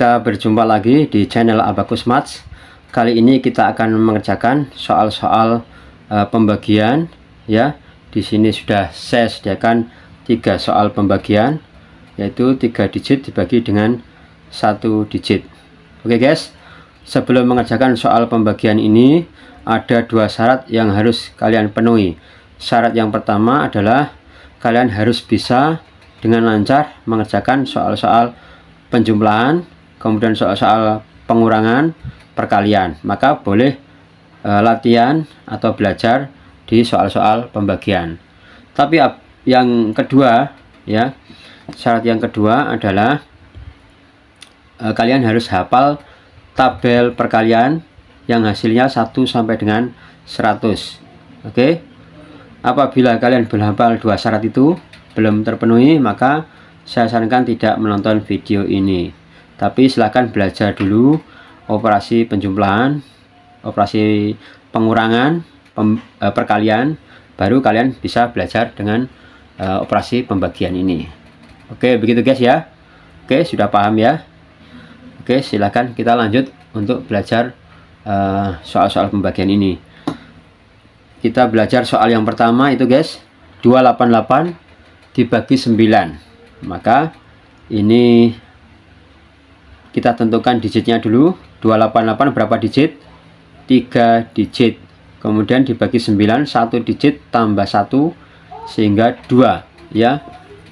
kita berjumpa lagi di channel Abakus Maths. Kali ini kita akan mengerjakan soal-soal e, pembagian ya. Di sini sudah saya sediakan tiga soal pembagian yaitu tiga digit dibagi dengan satu digit. Oke guys, sebelum mengerjakan soal pembagian ini ada dua syarat yang harus kalian penuhi. Syarat yang pertama adalah kalian harus bisa dengan lancar mengerjakan soal-soal penjumlahan kemudian soal-soal pengurangan perkalian maka boleh e, latihan atau belajar di soal-soal pembagian tapi yang kedua ya syarat yang kedua adalah e, kalian harus hafal tabel perkalian yang hasilnya 1 sampai dengan 100 oke okay? apabila kalian belum hafal dua syarat itu belum terpenuhi maka saya sarankan tidak menonton video ini tapi silahkan belajar dulu operasi penjumlahan operasi pengurangan pem, e, perkalian baru kalian bisa belajar dengan e, operasi pembagian ini oke begitu guys ya oke sudah paham ya oke silahkan kita lanjut untuk belajar e, soal-soal e, pembagian ini kita belajar soal yang pertama itu guys 288 dibagi 9 maka ini kita tentukan digitnya dulu 288 berapa digit 3 digit kemudian dibagi 9 1 digit tambah 1 sehingga 2 ya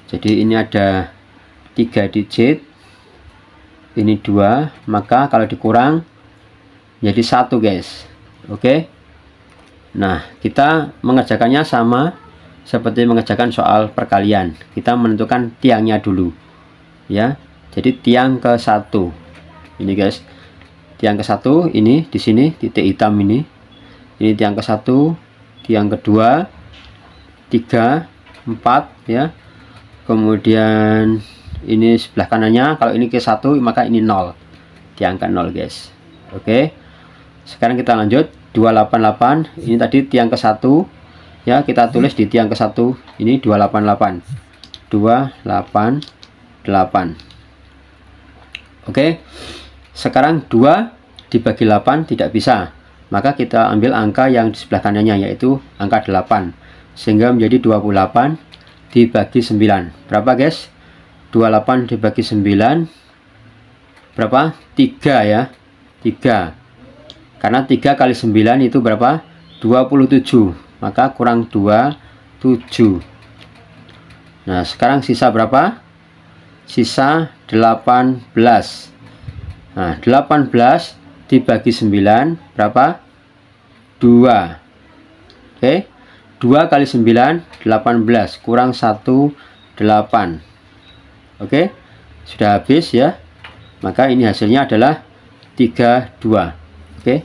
jadi ini ada 3 digit ini 2 maka kalau dikurang jadi 1 guys oke okay? nah kita mengerjakannya sama seperti mengerjakan soal perkalian kita menentukan tiangnya dulu ya jadi tiang ke satu ini guys tiang ke satu ini di sini titik hitam ini ini tiang ke satu tiang kedua tiga empat ya kemudian ini sebelah kanannya kalau ini ke satu maka ini nol tiang ke nol guys oke sekarang kita lanjut 288 ini tadi tiang ke satu ya kita tulis di tiang ke satu ini 288 288 oke okay? sekarang 2 dibagi 8 tidak bisa maka kita ambil angka yang di sebelah kanannya yaitu angka 8 sehingga menjadi 28 dibagi 9 berapa guys 28 dibagi 9 berapa 3 ya 3 karena 3 kali 9 itu berapa 27 maka kurang 2 7 nah sekarang sisa berapa sisa 18 nah 18 dibagi 9 berapa 2 oke 2 kali 9 18 kurang 1 8 oke sudah habis ya maka ini hasilnya adalah 32 oke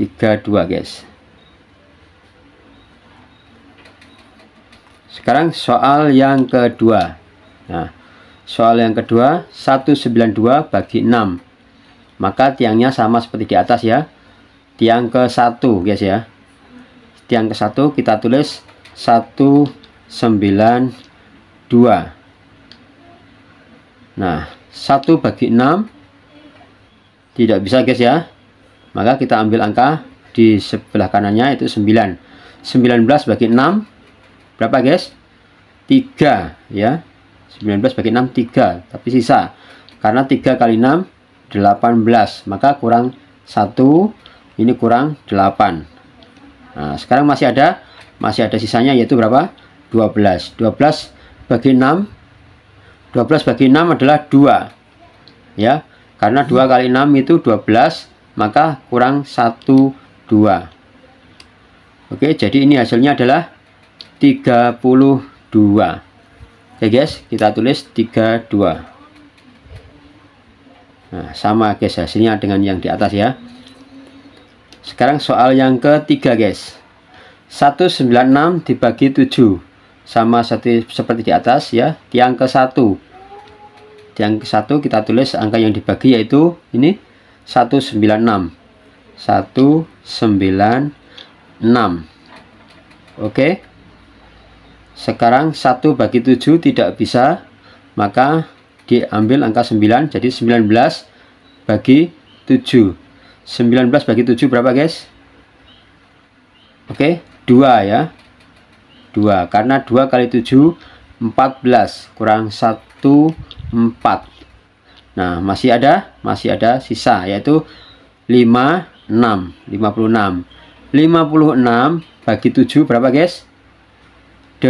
32 guys sekarang soal yang kedua nah Soal yang kedua, 192 bagi 6. Maka tiangnya sama seperti di atas ya. Tiang ke-1 guys ya. Tiang ke-1 kita tulis 192. Nah, 1 bagi 6 tidak bisa guys ya. Maka kita ambil angka di sebelah kanannya itu 9. 19 bagi 6 berapa guys? 3 ya. 19 bagi 6 3 tapi sisa karena 3 kali 6 18 maka kurang 1 ini kurang 8 nah sekarang masih ada masih ada sisanya yaitu berapa 12 12 bagi 6 12 bagi 6 adalah 2 ya karena 2 kali 6 itu 12 maka kurang 1 2 Oke jadi ini hasilnya adalah 32 oke guys kita tulis 32 nah sama guys hasilnya dengan yang di atas ya sekarang soal yang ketiga guys 196 dibagi 7 sama seperti, seperti di atas ya tiang ke 1. tiang ke 1 kita tulis angka yang dibagi yaitu ini 196 196 oke okay. Sekarang 1 bagi 7 tidak bisa, maka diambil angka 9, jadi 19 bagi 7. 19 bagi 7 berapa guys? Oke, 2 ya. 2, karena 2 kali 7, 14, kurang 1, 4. Nah, masih ada, masih ada sisa yaitu 5 6, 56. 56 bagi 7 berapa, guys?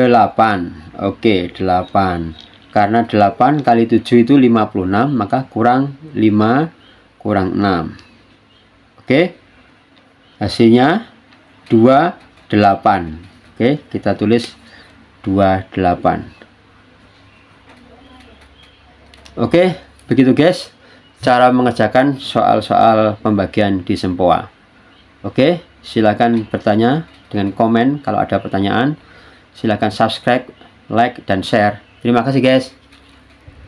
8 oke 8 karena 8 kali 7 itu 56 maka kurang 5 kurang 6 oke hasilnya 28 oke kita tulis 28 oke begitu guys cara mengerjakan soal-soal pembagian di sempoa oke silakan bertanya dengan komen kalau ada pertanyaan silahkan subscribe like dan share terima kasih guys